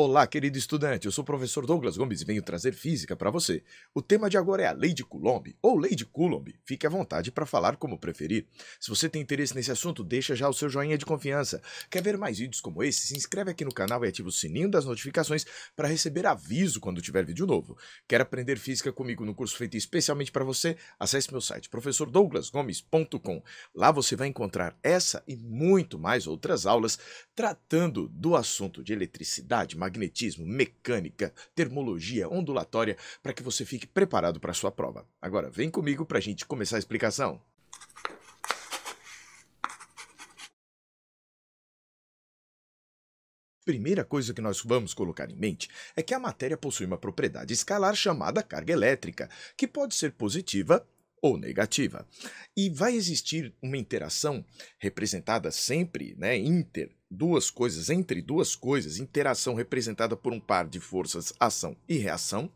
Olá, querido estudante, eu sou o professor Douglas Gomes e venho trazer física para você. O tema de agora é a Lei de Coulomb, ou Lei de Coulomb. Fique à vontade para falar como preferir. Se você tem interesse nesse assunto, deixa já o seu joinha de confiança. Quer ver mais vídeos como esse? Se inscreve aqui no canal e ativa o sininho das notificações para receber aviso quando tiver vídeo novo. Quer aprender física comigo no curso feito especialmente para você? Acesse meu site professordouglasgomes.com. Lá você vai encontrar essa e muito mais outras aulas tratando do assunto de eletricidade, magnetismo, mecânica, termologia ondulatória, para que você fique preparado para a sua prova. Agora, vem comigo para a gente começar a explicação. Primeira coisa que nós vamos colocar em mente é que a matéria possui uma propriedade escalar chamada carga elétrica, que pode ser positiva ou negativa. E vai existir uma interação representada sempre, né, inter, duas coisas, entre duas coisas, interação representada por um par de forças ação e reação,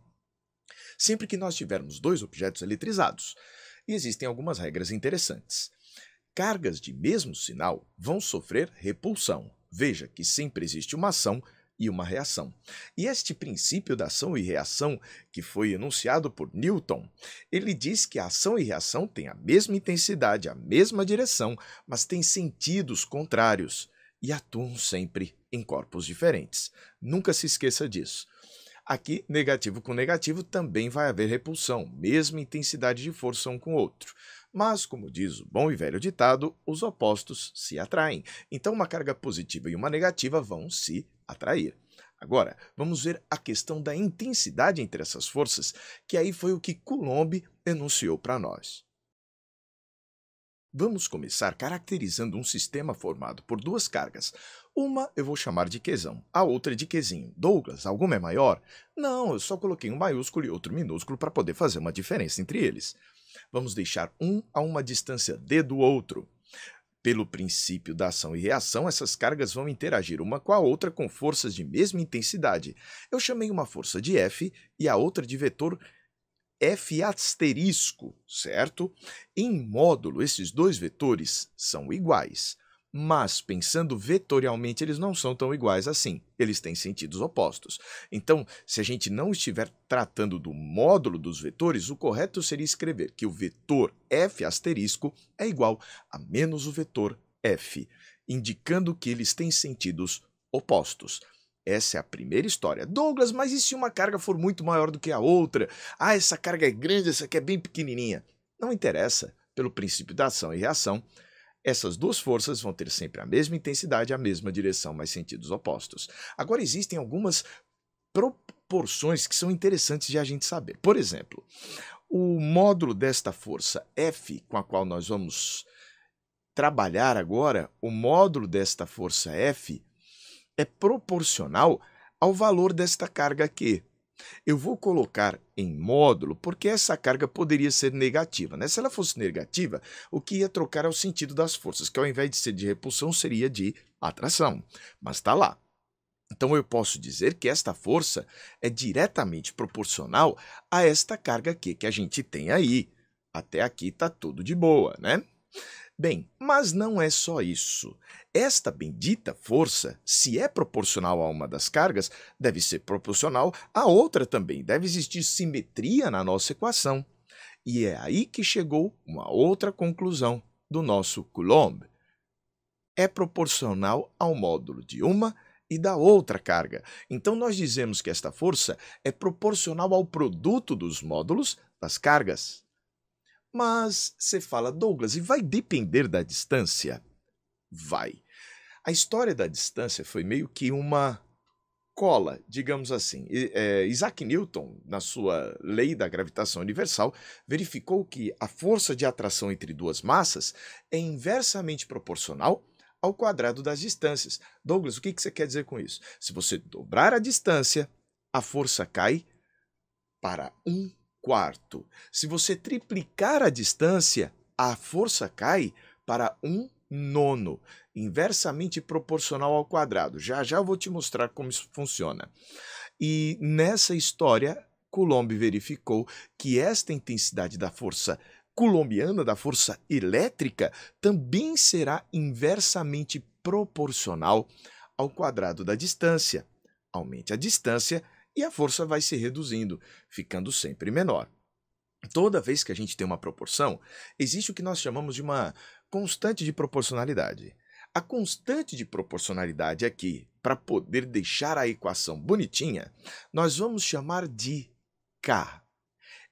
sempre que nós tivermos dois objetos eletrizados. E existem algumas regras interessantes. Cargas de mesmo sinal vão sofrer repulsão. Veja que sempre existe uma ação e uma reação. E este princípio da ação e reação, que foi enunciado por Newton, ele diz que a ação e reação têm a mesma intensidade, a mesma direção, mas têm sentidos contrários e atuam sempre em corpos diferentes. Nunca se esqueça disso. Aqui, negativo com negativo, também vai haver repulsão, mesma intensidade de força um com o outro. Mas, como diz o bom e velho ditado, os opostos se atraem. Então, uma carga positiva e uma negativa vão se atrair. Agora, vamos ver a questão da intensidade entre essas forças, que aí foi o que Coulomb enunciou para nós. Vamos começar caracterizando um sistema formado por duas cargas. Uma eu vou chamar de quesão, a outra é de Quezinho. Douglas, alguma é maior? Não, eu só coloquei um maiúsculo e outro minúsculo para poder fazer uma diferença entre eles. Vamos deixar um a uma distância d do outro. Pelo princípio da ação e reação, essas cargas vão interagir uma com a outra com forças de mesma intensidade. Eu chamei uma força de F e a outra de vetor F asterisco, certo? Em módulo, esses dois vetores são iguais, mas pensando vetorialmente, eles não são tão iguais assim. Eles têm sentidos opostos. Então, se a gente não estiver tratando do módulo dos vetores, o correto seria escrever que o vetor F asterisco é igual a menos o vetor F, indicando que eles têm sentidos opostos. Essa é a primeira história. Douglas, mas e se uma carga for muito maior do que a outra? Ah, essa carga é grande, essa aqui é bem pequenininha. Não interessa. Pelo princípio da ação e reação, essas duas forças vão ter sempre a mesma intensidade, a mesma direção, mas sentidos opostos. Agora, existem algumas proporções que são interessantes de a gente saber. Por exemplo, o módulo desta força F, com a qual nós vamos trabalhar agora, o módulo desta força F é proporcional ao valor desta carga Q. Eu vou colocar em módulo porque essa carga poderia ser negativa. Né? Se ela fosse negativa, o que ia trocar é o sentido das forças, que ao invés de ser de repulsão, seria de atração. Mas está lá. Então eu posso dizer que esta força é diretamente proporcional a esta carga Q que a gente tem aí. Até aqui está tudo de boa, né? Bem, mas não é só isso. Esta bendita força, se é proporcional a uma das cargas, deve ser proporcional à outra também. Deve existir simetria na nossa equação. E é aí que chegou uma outra conclusão do nosso Coulomb. É proporcional ao módulo de uma e da outra carga. Então, nós dizemos que esta força é proporcional ao produto dos módulos das cargas. Mas você fala, Douglas, e vai depender da distância? Vai. A história da distância foi meio que uma cola, digamos assim. É, Isaac Newton, na sua lei da gravitação universal, verificou que a força de atração entre duas massas é inversamente proporcional ao quadrado das distâncias. Douglas, o que você quer dizer com isso? Se você dobrar a distância, a força cai para um quarto. Se você triplicar a distância, a força cai para um nono, inversamente proporcional ao quadrado. Já já vou te mostrar como isso funciona. E nessa história, Coulomb verificou que esta intensidade da força colombiana, da força elétrica, também será inversamente proporcional ao quadrado da distância. Aumente a distância, e a força vai se reduzindo, ficando sempre menor. Toda vez que a gente tem uma proporção, existe o que nós chamamos de uma constante de proporcionalidade. A constante de proporcionalidade aqui, para poder deixar a equação bonitinha, nós vamos chamar de K.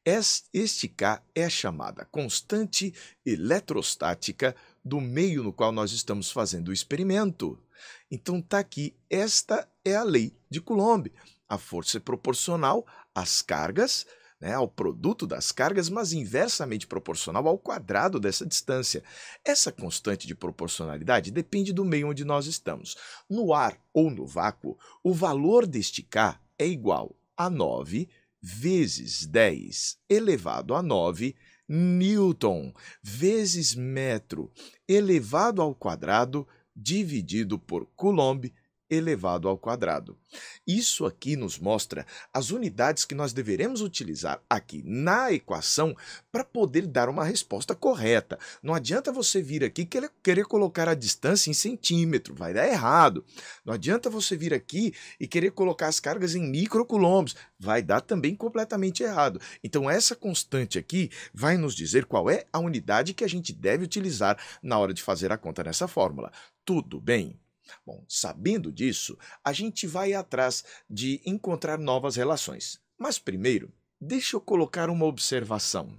Este K é a chamada constante eletrostática do meio no qual nós estamos fazendo o experimento. Então tá aqui, esta é a lei de Coulomb. A força é proporcional às cargas, né, ao produto das cargas, mas inversamente proporcional ao quadrado dessa distância. Essa constante de proporcionalidade depende do meio onde nós estamos. No ar ou no vácuo, o valor deste K é igual a 9 vezes 10 elevado a 9 newton vezes metro elevado ao quadrado dividido por coulomb elevado ao quadrado. Isso aqui nos mostra as unidades que nós deveremos utilizar aqui na equação para poder dar uma resposta correta. Não adianta você vir aqui querer colocar a distância em centímetro, vai dar errado. Não adianta você vir aqui e querer colocar as cargas em microcoulombs, vai dar também completamente errado. Então essa constante aqui vai nos dizer qual é a unidade que a gente deve utilizar na hora de fazer a conta nessa fórmula. Tudo bem? Bom, sabendo disso, a gente vai atrás de encontrar novas relações. Mas primeiro, deixa eu colocar uma observação.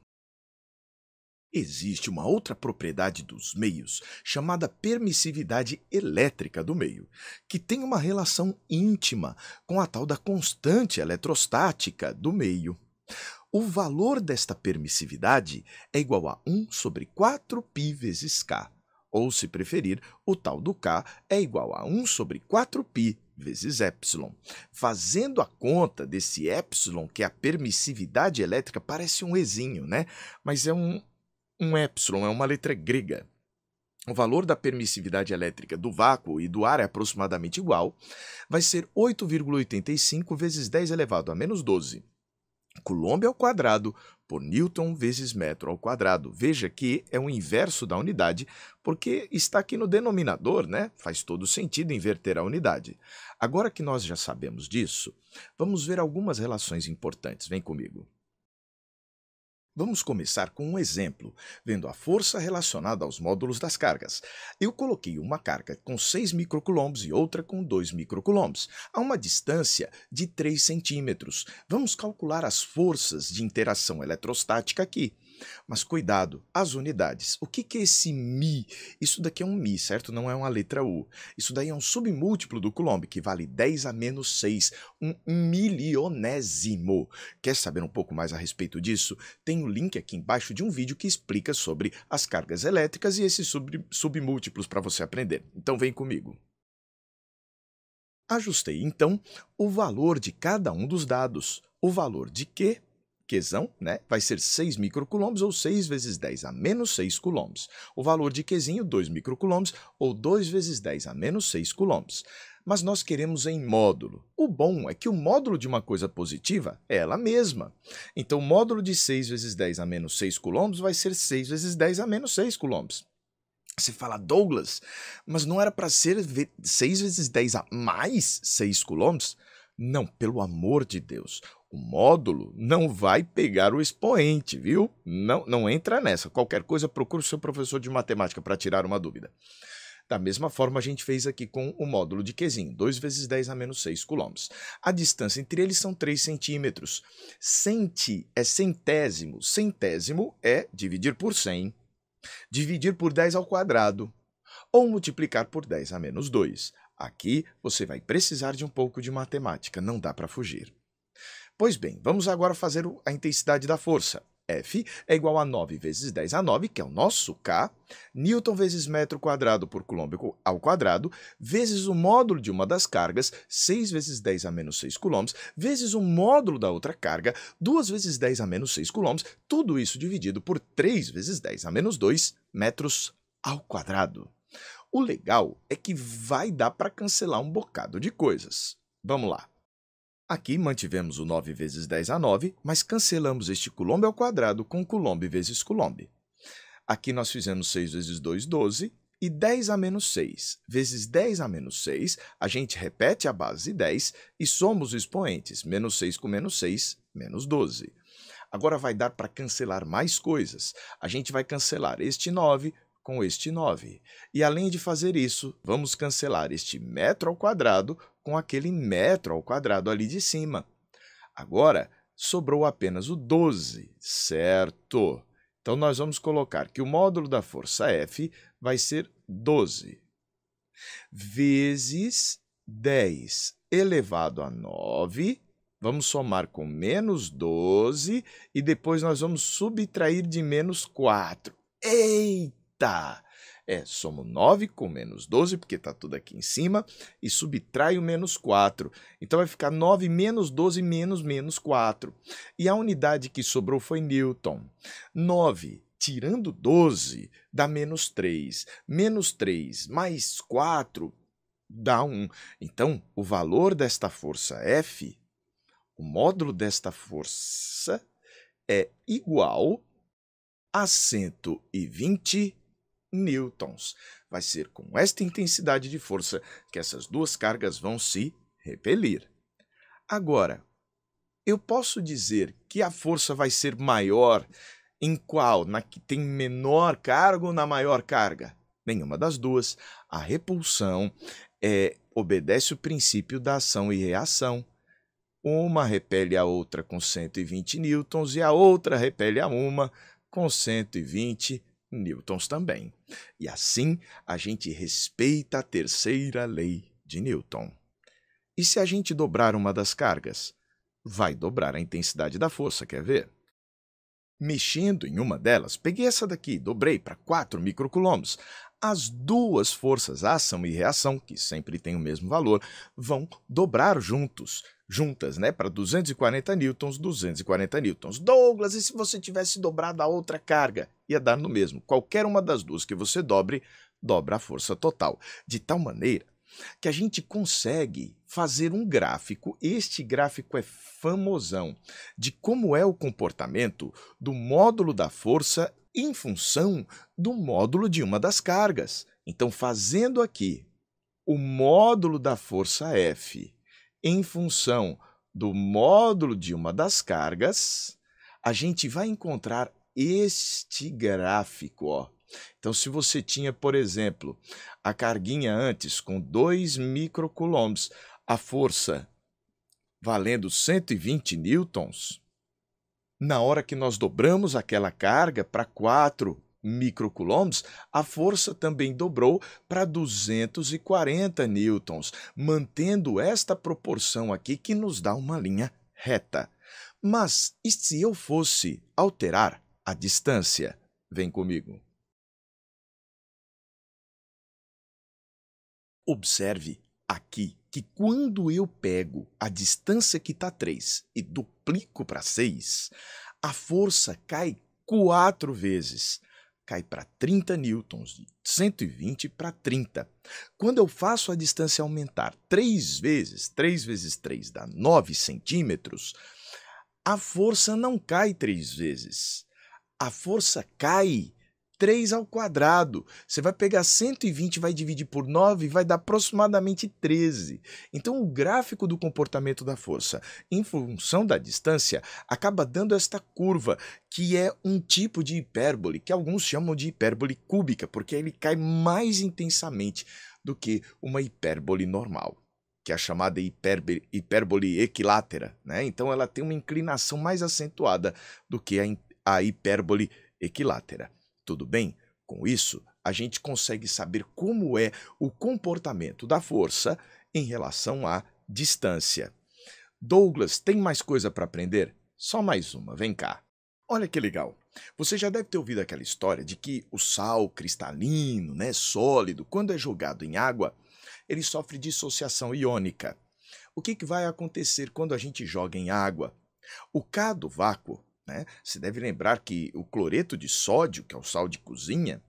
Existe uma outra propriedade dos meios, chamada permissividade elétrica do meio, que tem uma relação íntima com a tal da constante eletrostática do meio. O valor desta permissividade é igual a 1 sobre 4π vezes k ou se preferir, o tal do K é igual a 1 sobre 4π vezes epsilon. Fazendo a conta desse epsilon, que é a permissividade elétrica, parece um ezinho, né? Mas é um, um epsilon, é uma letra grega. O valor da permissividade elétrica do vácuo e do ar é aproximadamente igual, vai ser 8,85 vezes 10 elevado a menos 12. Coulomb ao quadrado por Newton vezes metro ao quadrado. Veja que é o inverso da unidade, porque está aqui no denominador, né? Faz todo sentido inverter a unidade. Agora que nós já sabemos disso, vamos ver algumas relações importantes. Vem comigo. Vamos começar com um exemplo, vendo a força relacionada aos módulos das cargas. Eu coloquei uma carga com 6 microcoulombs e outra com 2 microcoulombs, a uma distância de 3 centímetros. Vamos calcular as forças de interação eletrostática aqui. Mas cuidado, as unidades. O que, que é esse Mi? Isso daqui é um Mi, certo? Não é uma letra U. Isso daí é um submúltiplo do Coulomb, que vale 10 a menos 6, um milionésimo. Quer saber um pouco mais a respeito disso? Tem o um link aqui embaixo de um vídeo que explica sobre as cargas elétricas e esses sub submúltiplos para você aprender. Então vem comigo. Ajustei, então, o valor de cada um dos dados. O valor de Q Qzão, né, vai ser 6 microcoulombs ou 6 vezes 10 a menos 6 coulombs. O valor de Qzinho, 2 microcoulombs ou 2 vezes 10 a menos 6 coulombs. Mas nós queremos em módulo. O bom é que o módulo de uma coisa positiva é ela mesma. Então, o módulo de 6 vezes 10 a menos 6 coulombs vai ser 6 vezes 10 a menos 6 coulombs. Você fala, Douglas, mas não era para ser 6 vezes 10 a mais 6 coulombs? Não, pelo amor de Deus. O módulo não vai pegar o expoente, viu? Não, não entra nessa. Qualquer coisa, procura o seu professor de matemática para tirar uma dúvida. Da mesma forma, a gente fez aqui com o módulo de Qzinho, 2 vezes 10 a menos 6 coulombs. A distância entre eles são 3 centímetros. Centi é centésimo. Centésimo é dividir por 100, dividir por 10 ao quadrado, ou multiplicar por 10 a menos 2. Aqui você vai precisar de um pouco de matemática, não dá para fugir. Pois bem, vamos agora fazer a intensidade da força. F é igual a 9 vezes 10 a 9, que é o nosso K, Newton vezes metro quadrado por Coulomb ao quadrado, vezes o módulo de uma das cargas, 6 vezes 10 a menos 6 coulombs, vezes o módulo da outra carga, 2 vezes 10 a menos 6 coulombs, tudo isso dividido por 3 vezes 10 a menos 2 metros ao quadrado. O legal é que vai dar para cancelar um bocado de coisas. Vamos lá. Aqui mantivemos o 9 vezes 10 a 9, mas cancelamos este Coulomb ao quadrado com Coulomb vezes Coulomb. Aqui nós fizemos 6 vezes 2, 12, e 10 a menos 6 vezes 10 a menos 6, a gente repete a base 10 e somos os expoentes, menos 6 com menos 6, menos 12. Agora vai dar para cancelar mais coisas. A gente vai cancelar este 9, com este 9. E além de fazer isso, vamos cancelar este metro ao quadrado com aquele metro ao quadrado ali de cima. Agora, sobrou apenas o 12, certo? Então, nós vamos colocar que o módulo da força F vai ser 12 vezes 10 elevado a 9. Vamos somar com menos 12 e depois nós vamos subtrair de menos 4. Eita! 30. Tá. É, somo 9 com menos 12, porque está tudo aqui em cima, e subtraio menos 4. Então vai ficar 9 menos 12 menos menos 4. E a unidade que sobrou foi Newton. 9 tirando 12 dá menos 3. Menos 3 mais 4 dá 1. Então, o valor desta força F, o módulo desta força é igual a 120 newtons. Vai ser com esta intensidade de força que essas duas cargas vão se repelir. Agora, eu posso dizer que a força vai ser maior em qual? Na que tem menor carga ou na maior carga? Nenhuma das duas. A repulsão é, obedece o princípio da ação e reação. Uma repele a outra com 120 newtons e a outra repele a uma com 120 Newtons também. E assim a gente respeita a terceira lei de Newton. E se a gente dobrar uma das cargas? Vai dobrar a intensidade da força, quer ver? Mexendo em uma delas, peguei essa daqui, dobrei para 4 microcoulombs. As duas forças, ação e reação, que sempre têm o mesmo valor, vão dobrar juntos juntas, né, para 240 newtons, 240 newtons. Douglas, e se você tivesse dobrado a outra carga? Ia dar no mesmo. Qualquer uma das duas que você dobre, dobra a força total. De tal maneira que a gente consegue fazer um gráfico, este gráfico é famosão, de como é o comportamento do módulo da força em função do módulo de uma das cargas. Então, fazendo aqui o módulo da força F em função do módulo de uma das cargas, a gente vai encontrar este gráfico. Ó. Então, se você tinha, por exemplo, a carguinha antes com 2 microcoulombs, a força valendo 120 newtons, na hora que nós dobramos aquela carga para 4 microcoulombs a força também dobrou para 240 newtons, mantendo esta proporção aqui que nos dá uma linha reta. Mas e se eu fosse alterar a distância? Vem comigo. Observe aqui que quando eu pego a distância que está 3 e duplico para 6, a força cai quatro vezes cai para 30 newtons, de 120 para 30. Quando eu faço a distância aumentar 3 vezes, 3 vezes 3 dá 9 centímetros, a força não cai 3 vezes. A força cai 3 ao quadrado. Você vai pegar 120, vai dividir por 9, vai dar aproximadamente 13. Então, o gráfico do comportamento da força em função da distância acaba dando esta curva, que é um tipo de hipérbole, que alguns chamam de hipérbole cúbica, porque ele cai mais intensamente do que uma hipérbole normal que é a chamada hipérbole, hipérbole equilátera, né? Então ela tem uma inclinação mais acentuada do que a, a hipérbole equilátera. Tudo bem? Com isso, a gente consegue saber como é o comportamento da força em relação à distância. Douglas, tem mais coisa para aprender? Só mais uma, vem cá. Olha que legal. Você já deve ter ouvido aquela história de que o sal cristalino, né, sólido, quando é jogado em água, ele sofre dissociação iônica. O que, que vai acontecer quando a gente joga em água? O K do vácuo né? Se deve lembrar que o cloreto de sódio, que é o sal de cozinha,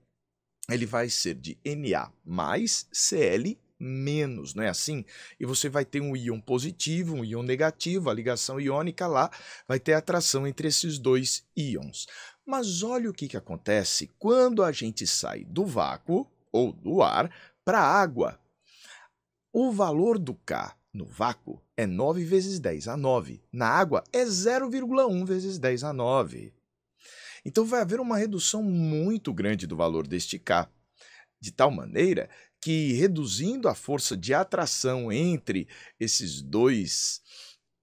ele vai ser de Na mais Cl menos, não é assim? E você vai ter um íon positivo, um íon negativo, a ligação iônica lá vai ter atração entre esses dois íons. Mas olha o que, que acontece quando a gente sai do vácuo ou do ar para a água. O valor do K no vácuo é 9 vezes 10 a 9. Na água é 0,1 vezes 10 a 9. Então vai haver uma redução muito grande do valor deste K, de tal maneira que reduzindo a força de atração entre esses dois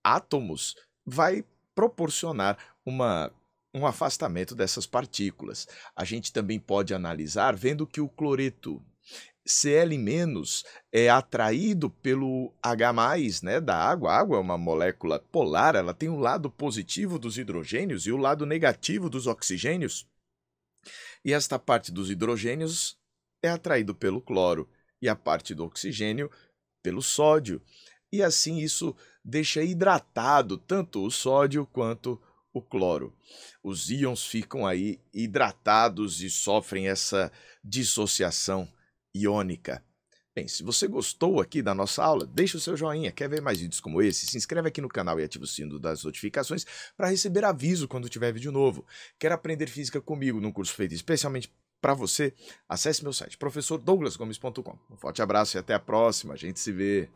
átomos vai proporcionar uma um afastamento dessas partículas. A gente também pode analisar vendo que o cloreto Cl- é atraído pelo H+, né, da água. A água é uma molécula polar, ela tem o um lado positivo dos hidrogênios e o um lado negativo dos oxigênios. E esta parte dos hidrogênios é atraído pelo cloro e a parte do oxigênio pelo sódio. E assim isso deixa hidratado tanto o sódio quanto o cloro. Os íons ficam aí hidratados e sofrem essa dissociação iônica. Bem, se você gostou aqui da nossa aula, deixa o seu joinha. Quer ver mais vídeos como esse? Se inscreve aqui no canal e ativa o sino das notificações para receber aviso quando tiver vídeo novo. Quer aprender física comigo num curso feito especialmente para você? Acesse meu site professordouglasgomes.com. Um forte abraço e até a próxima. A gente se vê.